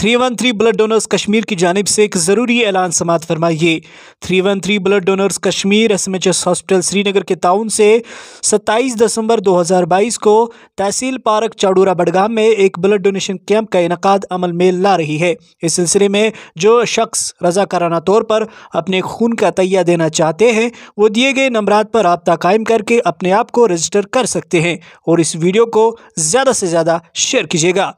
three one three blood donors Kashmir की जानब से एक ज़रूरी ऐलान समात फरमाइए three one three blood donors Kashmir S M H S hospital Srinagar के ताउन से सत्ताईस दिसंबर दो हज़ार बाईस को तहसील पार्क चाडूरा बडगाम में एक ब्लड डोनेशन कैंप का इनका अमल में ला रही है इस सिलसिले में जो शख्स रजाकाराना तौर पर अपने खून का तैया देना चाहते हैं वो दिए गए नंबरात पर रबता कायम करके अपने आप को रजिस्टर कर सकते हैं और इस वीडियो को ज़्यादा से ज़्यादा शेयर कीजिएगा